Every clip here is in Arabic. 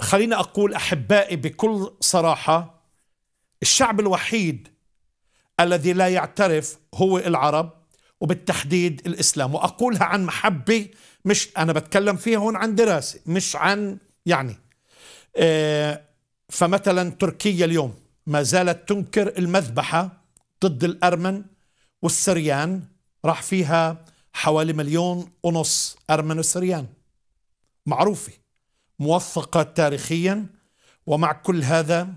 خلينا أقول أحبائي بكل صراحة الشعب الوحيد الذي لا يعترف هو العرب وبالتحديد الإسلام وأقولها عن محبة مش أنا بتكلم فيها هون عن دراسة مش عن يعني أه، فمثلا تركيا اليوم ما زالت تنكر المذبحة ضد الأرمن والسريان راح فيها حوالي مليون ونص أرمن وسريان معروفة موثقة تاريخيا ومع كل هذا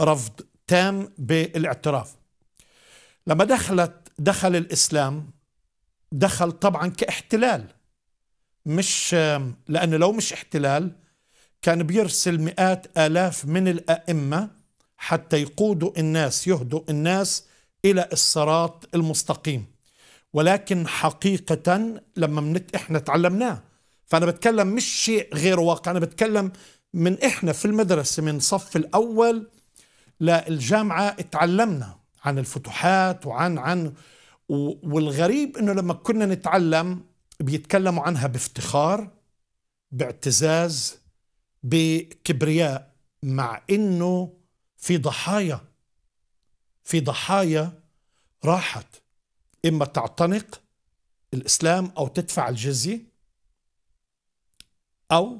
رفض تام بالاعتراف لما دخلت دخل الإسلام دخل طبعا كاحتلال مش لأنه لو مش احتلال كان بيرسل مئات آلاف من الأئمة حتى يقودوا الناس يهدوا الناس إلى الصراط المستقيم ولكن حقيقة لما منت احنا تعلمناه فأنا بتكلم مش شيء غير واقع أنا بتكلم من إحنا في المدرسة من صف الأول للجامعة اتعلمنا عن الفتوحات وعن عن والغريب إنه لما كنا نتعلم بيتكلموا عنها بافتخار باعتزاز بكبرياء مع إنه في ضحايا في ضحايا راحت إما تعتنق الإسلام أو تدفع الجزية أو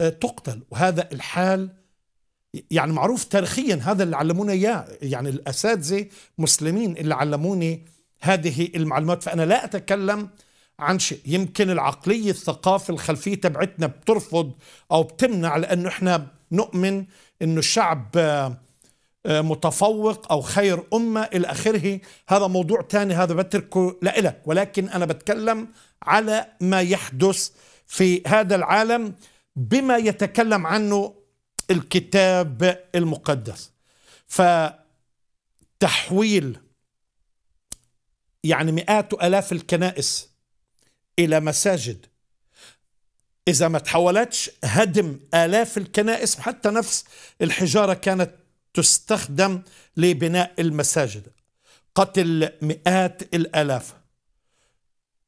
آه، تقتل وهذا الحال يعني معروف تاريخيا هذا اللي علمونا اياه يعني الاساتذه مسلمين اللي علموني هذه المعلومات فانا لا اتكلم عن شيء يمكن العقليه الثقافه الخلفيه تبعتنا بترفض او بتمنع لانه احنا نؤمن انه الشعب آه، آه، متفوق او خير امه الى اخره هذا موضوع ثاني هذا بتركه لإلك ولكن انا بتكلم على ما يحدث في هذا العالم بما يتكلم عنه الكتاب المقدس فتحويل يعني مئات الاف الكنائس الى مساجد اذا ما تحولتش هدم الاف الكنائس وحتى نفس الحجاره كانت تستخدم لبناء المساجد قتل مئات الالاف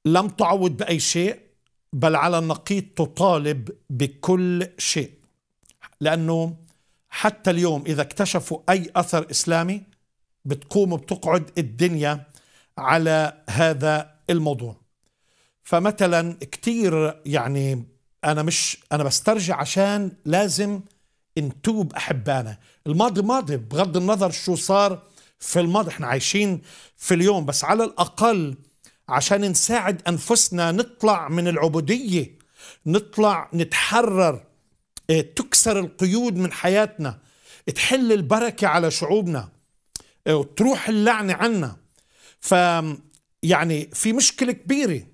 لم تعوض باي شيء بل على النقيض تطالب بكل شيء لأنه حتى اليوم إذا اكتشفوا أي أثر إسلامي بتقوم بتقعد الدنيا على هذا الموضوع فمثلا كتير يعني أنا مش أنا بسترجع عشان لازم نتوب أحبانا الماضي ماضي بغض النظر شو صار في الماضي احنا عايشين في اليوم بس على الأقل عشان نساعد انفسنا نطلع من العبوديه نطلع نتحرر آه، تكسر القيود من حياتنا تحل البركه على شعوبنا وتروح آه، اللعنه عنا ف يعني في مشكله كبيره